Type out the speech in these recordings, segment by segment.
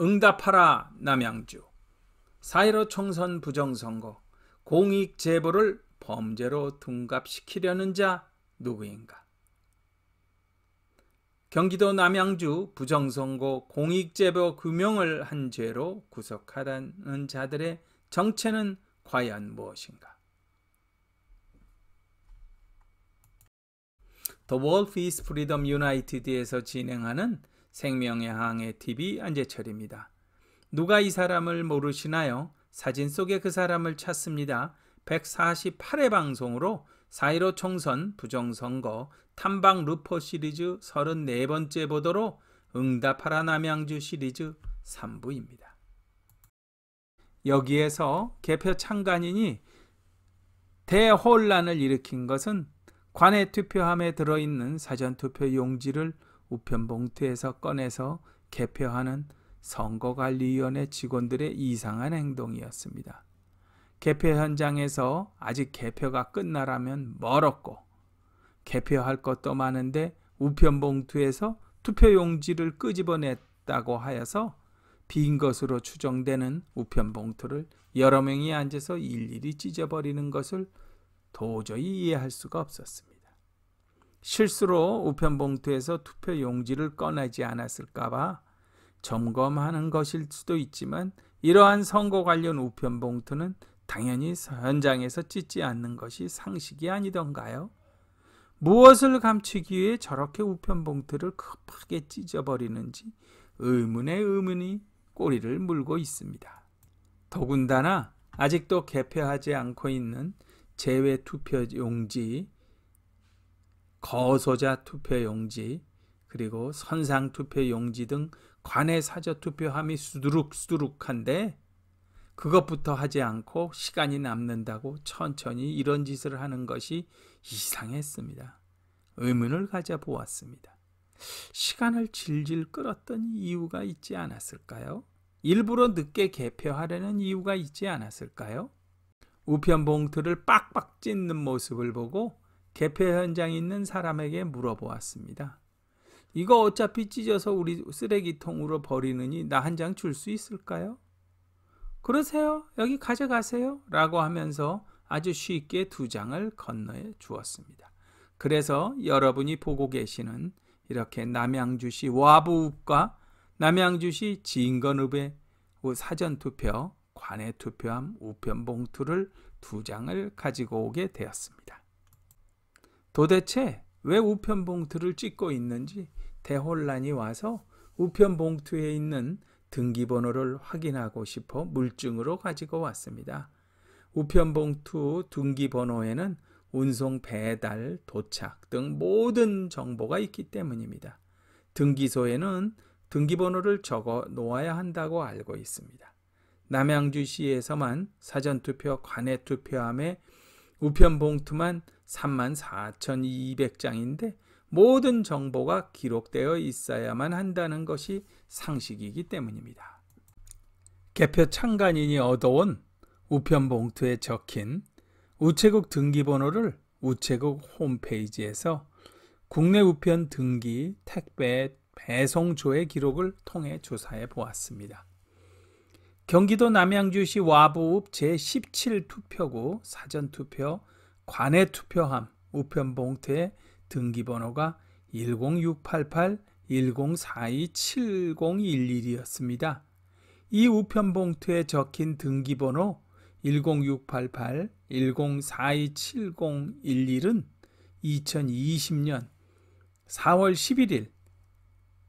응답하라 남양주 사일오 총선 부정선거 공익 제보를 범죄로 둔갑시키려는 자 누구인가? 경기도 남양주 부정선거 공익 제보 규명을 한 죄로 구속하라는 자들의 정체는 과연 무엇인가? The Wolf is Freedom United에서 진행하는 생명의 항해 TV 안재철입니다. 누가 이 사람을 모르시나요? 사진 속에 그 사람을 찾습니다. 148회 방송으로 4.15 총선, 부정선거, 탐방 루퍼 시리즈 34번째 보도로 응답하라 남양주 시리즈 3부입니다. 여기에서 개표 창간인이 대혼란을 일으킨 것은 관외 투표함에 들어있는 사전투표 용지를 우편 봉투에서 꺼내서 개표하는 선거관리위원회 직원들의 이상한 행동이었습니다. 개표 현장에서 아직 개표가 끝나라면 멀었고 개표할 것도 많은데 우편 봉투에서 투표 용지를 끄집어냈다고 하여서 빈 것으로 추정되는 우편 봉투를 여러 명이 앉아서 일일이 찢어버리는 것을 도저히 이해할 수가 없었습니다. 실수로 우편봉투에서 투표 용지를 꺼내지 않았을까봐 점검하는 것일 수도 있지만 이러한 선거 관련 우편봉투는 당연히 현장에서 찢지 않는 것이 상식이 아니던가요? 무엇을 감추기 위해 저렇게 우편봉투를 급하게 찢어버리는지 의문의 의문이 꼬리를 물고 있습니다. 더군다나 아직도 개표하지 않고 있는 제외투표용지 거소자 투표용지, 그리고 선상 투표용지 등 관내 사저 투표함이 수두룩수두룩한데 그것부터 하지 않고 시간이 남는다고 천천히 이런 짓을 하는 것이 이상했습니다. 의문을 가져보았습니다. 시간을 질질 끌었던 이유가 있지 않았을까요? 일부러 늦게 개표하려는 이유가 있지 않았을까요? 우편 봉투를 빡빡 찢는 모습을 보고 개폐 현장에 있는 사람에게 물어보았습니다. 이거 어차피 찢어서 우리 쓰레기통으로 버리느니 나 한 장 줄 수 있을까요? 그러세요. 여기 가져가세요. 라고 하면서 아주 쉽게 두 장을 건너 주었습니다. 그래서 여러분이 보고 계시는 이렇게 남양주시 와부읍과 남양주시 진건읍의 그 사전투표, 관외투표함 우편봉투를 두 장을 가지고 오게 되었습니다. 도대체 왜 우편 봉투를 찍고 있는지 대혼란이 와서 우편 봉투에 있는 등기번호를 확인하고 싶어 물증으로 가지고 왔습니다. 우편 봉투 등기번호에는 운송, 배달, 도착 등 모든 정보가 있기 때문입니다. 등기소에는 등기번호를 적어 놓아야 한다고 알고 있습니다. 남양주시에서만 사전투표, 관외투표함에 우편 봉투만 34,200장인데 모든 정보가 기록되어 있어야만 한다는 것이 상식이기 때문입니다. 개표 창간인이 얻어온 우편 봉투에 적힌 우체국 등기번호를 우체국 홈페이지에서 국내 우편 등기, 택배, 배송조회 기록을 통해 조사해 보았습니다. 경기도 남양주시 와부읍 제17투표구 사전투표 관에 투표함 우편 봉투에 등기번호가 10688-10427-011이었습니다. 이 우편 봉투에 적힌 등기번호 10688-10427-011은 2020년 4월 11일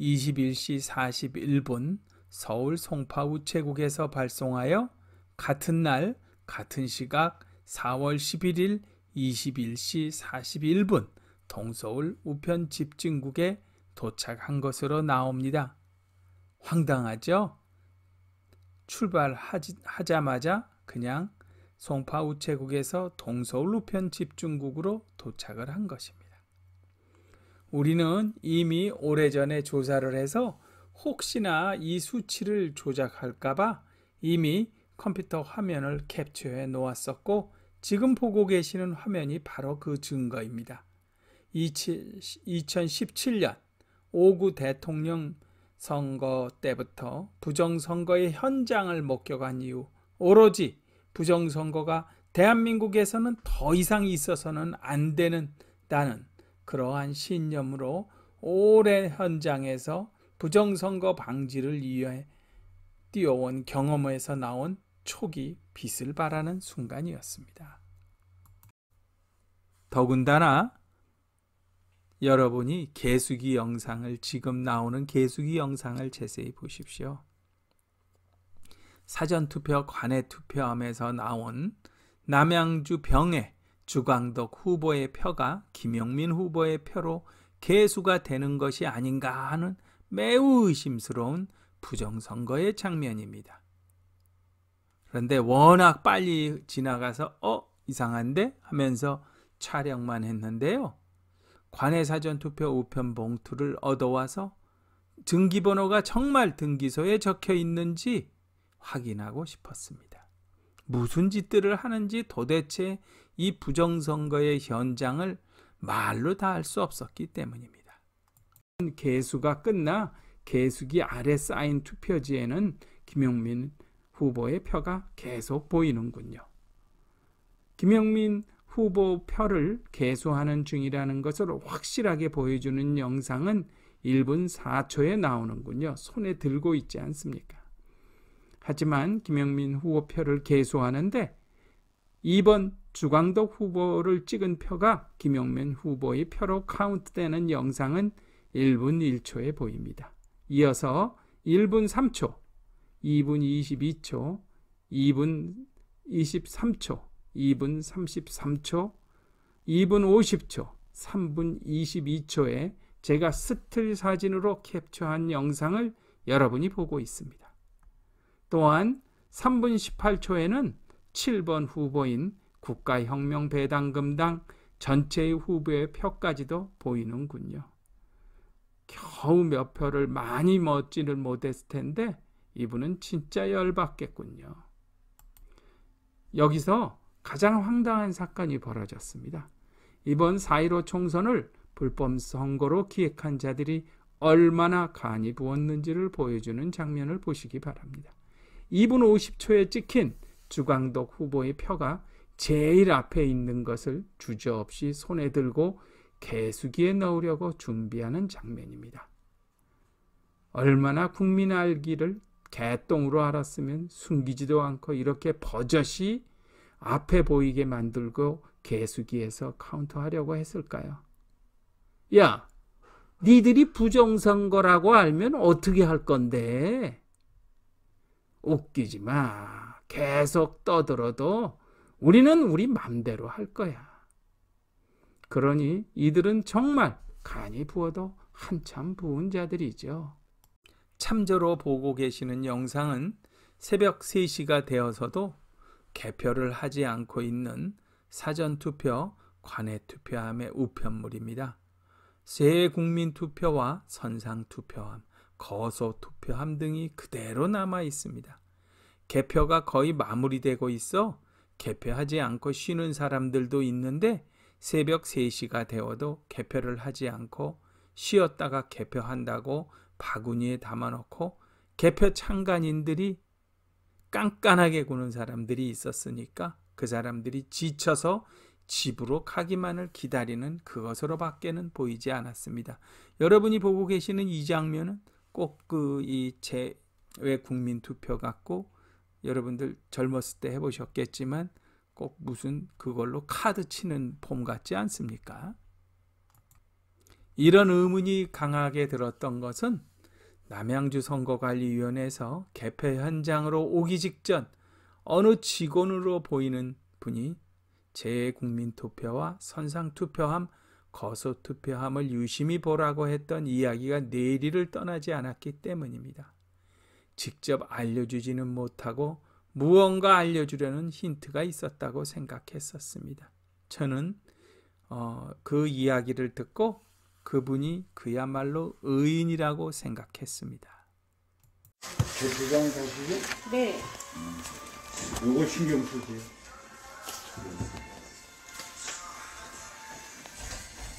21시 41분 서울 송파 우체국에서 발송하여 같은 날 같은 시각 4월 11일 21시 41분 동서울 우편 집진국에 도착한 것으로 나옵니다. 황당하죠? 출발하자마자 그냥 송파 우체국에서 동서울 우편 집중국으로 도착을 한 것입니다. 우리는 이미 오래전에 조사를 해서 혹시나 이 수치를 조작할까봐 이미 컴퓨터 화면을 캡처해 놓았었고 지금 보고 계시는 화면이 바로 그 증거입니다. 2017년 5구 대통령 선거 때부터 부정선거의 현장을 목격한 이후 오로지 부정선거가 대한민국에서는 더 이상 있어서는 안 되는다는 그러한 신념으로 오래 현장에서 부정선거 방지를 위해 뛰어온 경험에서 나온 촉이 빛을 발하는 순간이었습니다. 더군다나 여러분이 개수기 영상을 지금 나오는 개수기 영상을 자세히 보십시오. 사전투표 관외투표함에서 나온 남양주 병해 주광덕 후보의 표가 김용민 후보의 표로 개수가 되는 것이 아닌가 하는 매우 의심스러운 부정선거의 장면입니다. 그런데 워낙 빨리 지나가서 어 이상한데 하면서 촬영만 했는데요. 관내 사전 투표 우편 봉투를 얻어와서 등기번호가 정말 등기소에 적혀 있는지 확인하고 싶었습니다. 무슨 짓들을 하는지 도대체 이 부정선거의 현장을 말로 다알수 없었기 때문입니다. 개수가 끝나 개수기 아래 쌓인 투표지에는 김용민 후보의 표가 계속 보이는군요. 김영민 후보 표를 개수하는 중이라는 것을 확실하게 보여주는 영상은 1분 4초에 나오는군요. 손에 들고 있지 않습니까? 하지만 김영민 후보 표를 개수하는데 2번 주광덕 후보를 찍은 표가 김영민 후보의 표로 카운트되는 영상은 1분 1초에 보입니다. 이어서 1분 3초, 2분 22초, 2분 23초, 2분 33초, 2분 50초, 3분 22초에 제가 스틸 사진으로 캡처한 영상을 여러분이 보고 있습니다. 또한 3분 18초에는 7번 후보인 국가혁명 배당금당 전체의 후보의 표까지도 보이는군요. 겨우 몇 표를 많이 먹지를 못했을 텐데 이분은 진짜 열받겠군요. 여기서 가장 황당한 사건이 벌어졌습니다. 이번 4.15 총선을 불법 선거로 기획한 자들이 얼마나 간이 부었는지를 보여주는 장면을 보시기 바랍니다. 2분 50초에 찍힌 주광덕 후보의 표가 제일 앞에 있는 것을 주저없이 손에 들고 개수기에 넣으려고 준비하는 장면입니다. 얼마나 국민 알기를 개똥으로 알았으면 숨기지도 않고 이렇게 버젓이 앞에 보이게 만들고 개수기에서 카운터하려고 했을까요? 야, 니들이 부정선거라고 알면 어떻게 할 건데? 웃기지 마. 계속 떠들어도 우리는 우리 맘대로 할 거야. 그러니 이들은 정말 간이 부어도 한참 부은 자들이죠. 참조로 보고 계시는 영상은 새벽 3시가 되어서도 개표를 하지 않고 있는 사전투표, 관외투표함의 우편물입니다. 새 국민투표와 선상투표함, 거소투표함 등이 그대로 남아 있습니다. 개표가 거의 마무리되고 있어 개표하지 않고 쉬는 사람들도 있는데 새벽 3시가 되어도 개표를 하지 않고 쉬었다가 개표한다고 바구니에 담아놓고 개표 창간인들이 깐깐하게 구는 사람들이 있었으니까 그 사람들이 지쳐서 집으로 가기만을 기다리는 그것으로 밖에는 보이지 않았습니다. 여러분이 보고 계시는 이 장면은 꼭 그 이 제외 국민 투표 같고 여러분들 젊었을 때 해보셨겠지만 꼭 무슨 그걸로 카드 치는 폼 같지 않습니까? 이런 의문이 강하게 들었던 것은 남양주 선거관리위원회에서 개표 현장으로 오기 직전 어느 직원으로 보이는 분이 재국민투표와 선상투표함, 거소투표함을 유심히 보라고 했던 이야기가 내리를 떠나지 않았기 때문입니다. 직접 알려주지는 못하고 무언가 알려주려는 힌트가 있었다고 생각했었습니다. 저는 어, 그 이야기를 듣고 그분이 그야말로 의인이라고 생각했습니다. 제주장 사시죠? 네. 요거 신경 쓰세요.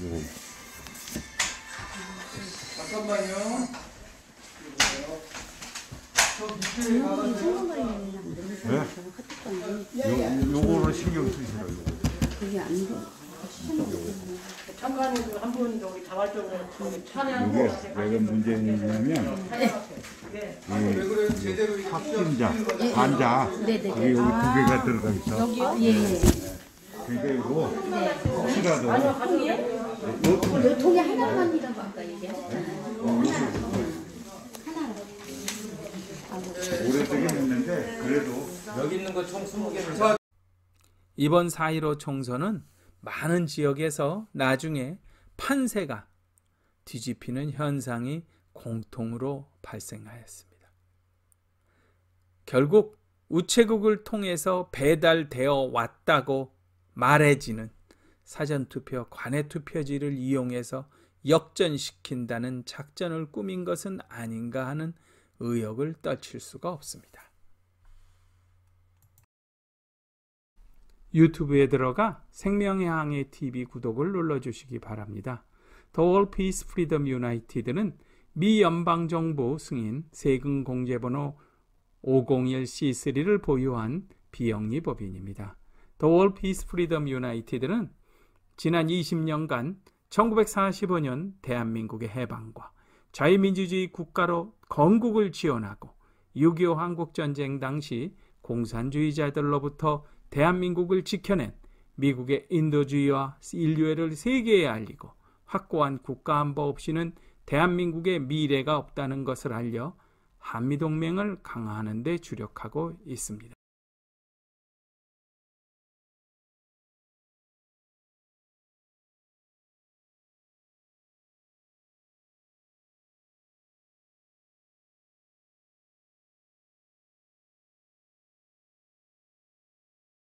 음. 잠깐만요. 네? 요, 거는 신경 쓰시라 요 그게 안 돼. 참관인 그 한분 여기 자발적으로 차례한 그 이게 내 문제는 뭐냐면 이 확진자, 환자 네네. 여기 네, 네. 두 개가 아, 들어가 있어. 여기요? 예, 예. 예. 그러니 혹시라도 요통에 네. 어, 통에 하나만이라고 아까 얘기하잖아요 오래되긴 했는데 그래도 여기 있는 거총2 0개 이번 4.15 총선은 많은 지역에서 나중에 판세가 뒤집히는 현상이 공통으로 발생하였습니다. 결국 우체국을 통해서 배달되어 왔다고 말해지는 사전투표 관외투표지를 이용해서 역전시킨다는 작전을 꾸민 것은 아닌가 하는 의혹을 떨칠 수가 없습니다. 유튜브에 들어가 생명의 항해 TV 구독을 눌러주시기 바랍니다. The All Peace Freedom United는 미 연방정부 승인 세금공제번호 501C3를 보유한 비영리법인입니다. The All Peace Freedom United는 지난 20년간 1945년 대한민국의 해방과 자유민주주의 국가로 건국을 지원하고 6.25 한국전쟁 당시 공산주의자들로부터 대한민국을 지켜낸 미국의 인도주의와 인류애를 세계에 알리고 확고한 국가 안보 없이는 대한민국의 미래가 없다는 것을 알려 한미동맹을 강화하는 데 주력하고 있습니다.